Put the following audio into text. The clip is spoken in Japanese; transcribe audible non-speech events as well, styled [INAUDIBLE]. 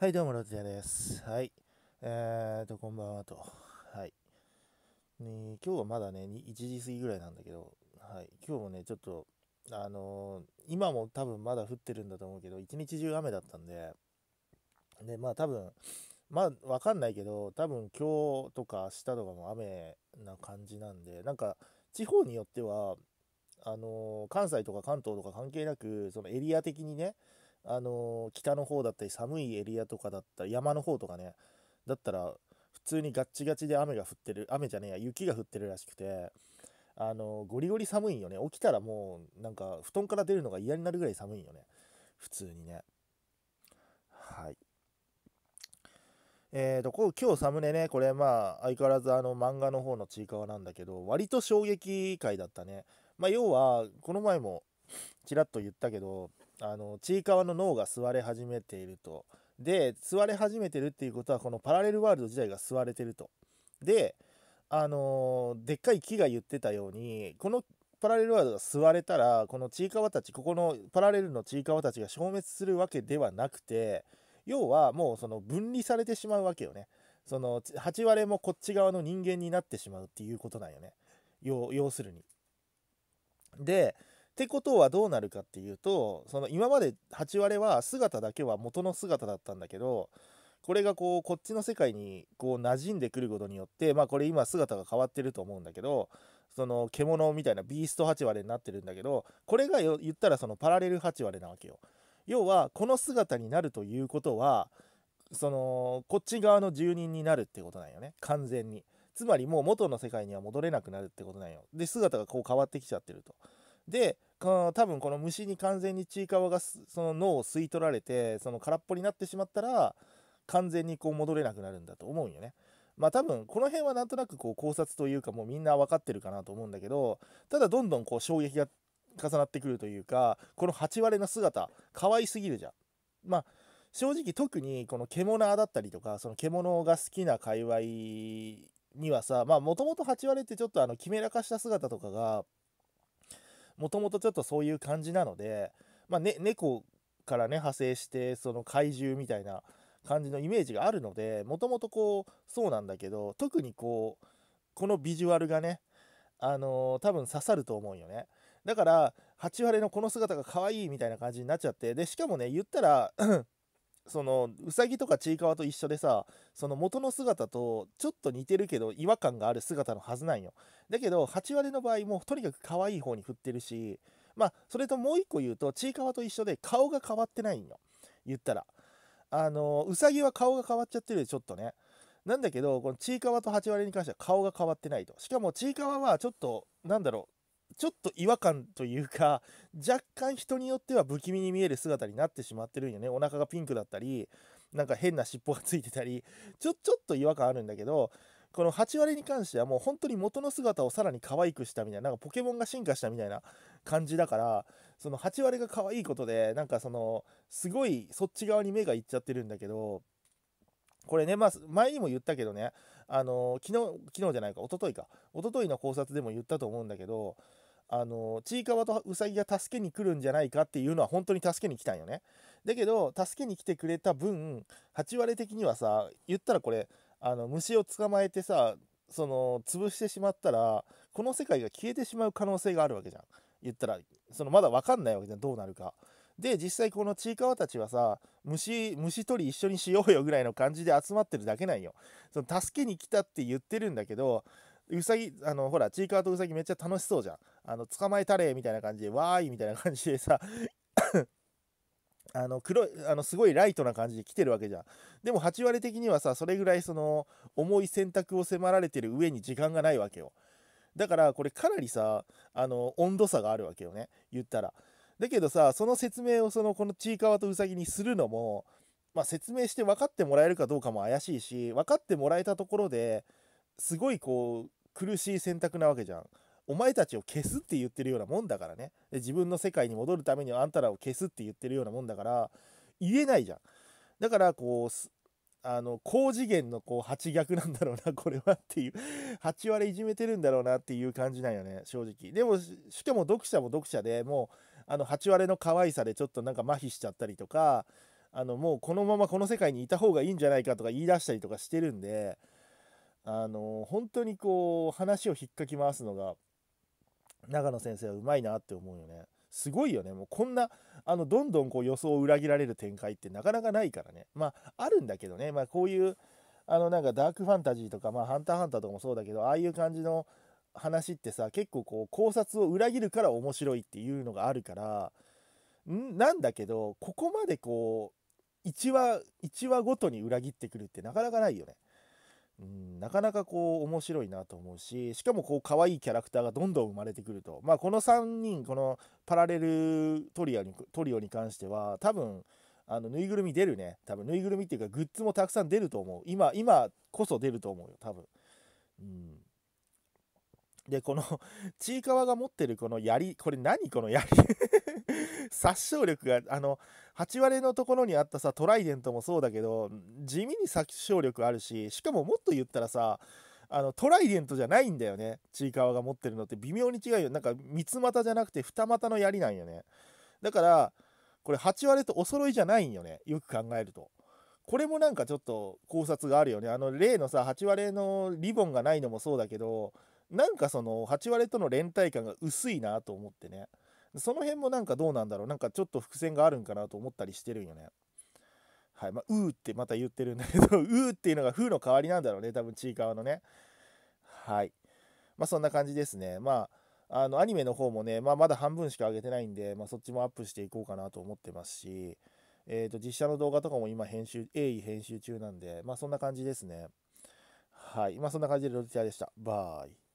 はい、どうも、ロティアです。はい。えーと、こんばんはと。はい。ね、今日はまだね、1時過ぎぐらいなんだけど、はい。今日もね、ちょっと、あのー、今も多分まだ降ってるんだと思うけど、一日中雨だったんで、で、まあ多分、まあわかんないけど、多分今日とか明日とかも雨な感じなんで、なんか、地方によっては、あのー、関西とか関東とか関係なく、そのエリア的にね、あの北の方だったり寒いエリアとかだったり山の方とかねだったら普通にガッチガチで雨が降ってる雨じゃねえや雪が降ってるらしくてあのゴリゴリ寒いよね起きたらもうなんか布団から出るのが嫌になるぐらい寒いよね普通にねはいえーと、今日サムネねこれまあ相変わらずあの漫画の方のちいかわなんだけど割と衝撃回だったねまあ要はこの前もちらっと言ったけどあのちいかわの脳が吸われ始めているとで吸われ始めてるっていうことはこのパラレルワールド自体が吸われてるとであのでっかい木が言ってたようにこのパラレルワールドが吸われたらこのちいかわたちここのパラレルのちいかわたちが消滅するわけではなくて要はもうその分離されてしまうわけよねその8割もこっち側の人間になってしまうっていうことなんよね要するにでってことはどうなるかっていうとその今まで8割は姿だけは元の姿だったんだけどこれがこうこっちの世界にこう馴染んでくることによってまあこれ今姿が変わってると思うんだけどその獣みたいなビースト8割になってるんだけどこれが言ったらそのパラレル8割なわけよ。要はこの姿になるということはそのこっち側の住人になるってことなんよね完全に。つまりもう元の世界には戻れなくなるってことなんよ。で姿がこう変わってきちゃってると。で多分この虫に完全にちいかわがその脳を吸い取られてその空っぽになってしまったら完全にこう戻れなくなるんだと思うよね。まあ多分この辺はなんとなくこう考察というかもうみんな分かってるかなと思うんだけどただどんどんこう衝撃が重なってくるというかこの8割の姿可愛すぎるじゃん。まあ正直特にこの獣だったりとかその獣が好きな界隈にはさまあもともと8割ってちょっとあのめらかした姿とかがもともとちょっとそういう感じなので、まあね、猫からね派生してその怪獣みたいな感じのイメージがあるのでもともとこうそうなんだけど特にこうこのビジュアルがねあのー、多分刺さると思うよねだから8割のこの姿が可愛いみたいな感じになっちゃってでしかもね言ったらそのうさぎとかちいかわと一緒でさその元の姿とちょっと似てるけど違和感がある姿のはずなんよだけど8割の場合もとにかく可愛い方に振ってるしまあそれともう一個言うとちいかわと一緒で顔が変わってないんよ言ったらあのうさぎは顔が変わっちゃってるでちょっとねなんだけどこのちいかわと8割に関しては顔が変わってないとしかもちいかわはちょっとなんだろうちょっと違和感というか、[LAUGHS] 若干人によっては不気味に見える姿になってしまってるんよね。お腹がピンクだったり、なんか変な尻尾がついてたり、[LAUGHS] ちょ、ちょっと違和感あるんだけど、この8割に関してはもう本当に元の姿をさらに可愛くしたみたいな、なんかポケモンが進化したみたいな感じだから、その8割が可愛いことで、なんかその、すごいそっち側に目がいっちゃってるんだけど、これね、まあ、前にも言ったけどね、あの昨日、昨日じゃないか、一昨日か、一昨日の考察でも言ったと思うんだけど、あのちいかわとうさぎが助けに来るんじゃないかっていうのは本当に助けに来たんよねだけど助けに来てくれた分8割的にはさ言ったらこれあの虫を捕まえてさその潰してしまったらこの世界が消えてしまう可能性があるわけじゃん言ったらそのまだ分かんないわけじゃんどうなるかで実際このちいかわたちはさ虫虫取り一緒にしようよぐらいの感じで集まってるだけなんよその助けに来たって言ってるんだけどうさぎ、あの、ほら、ちいかわとうさぎめっちゃ楽しそうじゃん。あの、捕まえたれみたいな感じで、わーいみたいな感じでさ [LAUGHS] あの黒いあのすごいライトな感じで来てるわけじゃんでも8割的にはさそれぐらいその重い選択を迫られてる上に時間がないわけよだからこれかなりさあの温度差があるわけよね言ったらだけどさその説明をそのこのちいかわとうさぎにするのも、まあ、説明して分かってもらえるかどうかも怪しいし分かってもらえたところですごいこう苦しい選択なわけじゃん。お前たちを消すって言ってるようなもんだからね。で自分の世界に戻るためにはあんたらを消すって言ってるようなもんだから、言えないじゃん。だから、こう、あの、高次元のこう、8逆なんだろうな、これはっていう、8割いじめてるんだろうなっていう感じなんよね、正直。でも、しかも読者も読者でもう、あの、8割の可愛さでちょっとなんか麻痺しちゃったりとか、あの、もうこのままこの世界にいた方がいいんじゃないかとか言い出したりとかしてるんで、あの本当にこう話を引っかき回すのが長野先生はうまいなって思うよね。すごいよね。もうこんな、あの、どんどんこう予想を裏切られる展開ってなかなかないからね。まあ、あるんだけどね。まあ、こういう、あの、なんかダークファンタジーとか、まあ、ハンターハンターとかもそうだけど、ああいう感じの話ってさ、結構こう、考察を裏切るから面白いっていうのがあるから、んなんだけど、ここまでこう、1話、1話ごとに裏切ってくるってなかなかないよね。うん、なかなかこう面白いなと思うししかもこう可愛いキャラクターがどんどん生まれてくると、まあ、この3人このパラレルトリオにトリオに関しては多分あのぬいぐるみ出るね多分ぬいぐるみっていうかグッズもたくさん出ると思う今今こそ出ると思うよ多分、うん、でこのちいかわが持ってるこの槍これ何この槍 [LAUGHS] 殺傷力が、あの、8割のところにあったさ、トライデントもそうだけど、地味に殺傷力あるし、しかももっと言ったらさ、あの、トライデントじゃないんだよね。ちいかわが持ってるのって微妙に違うよ。なんか、三つ股じゃなくて二股の槍なんよね。だから、これ8割とお揃いじゃないんよね。よく考えると。これもなんかちょっと考察があるよね。あの例のさ、8割のリボンがないのもそうだけど、なんかその8割との連帯感が薄いなと思ってね。その辺もなんかどうなんだろうなんかちょっと伏線があるんかなと思ったりしてるんよねはいまあ、うーってまた言ってるんだけど [LAUGHS] うーっていうのが風の代わりなんだろうね多分ちいかわのねはいまあそんな感じですねまああのアニメの方もね、まあ、まだ半分しか上げてないんで、まあ、そっちもアップしていこうかなと思ってますし、えー、と実写の動画とかも今編集鋭意編集中なんでまあそんな感じですねはいまあそんな感じでロジティアでしたバイ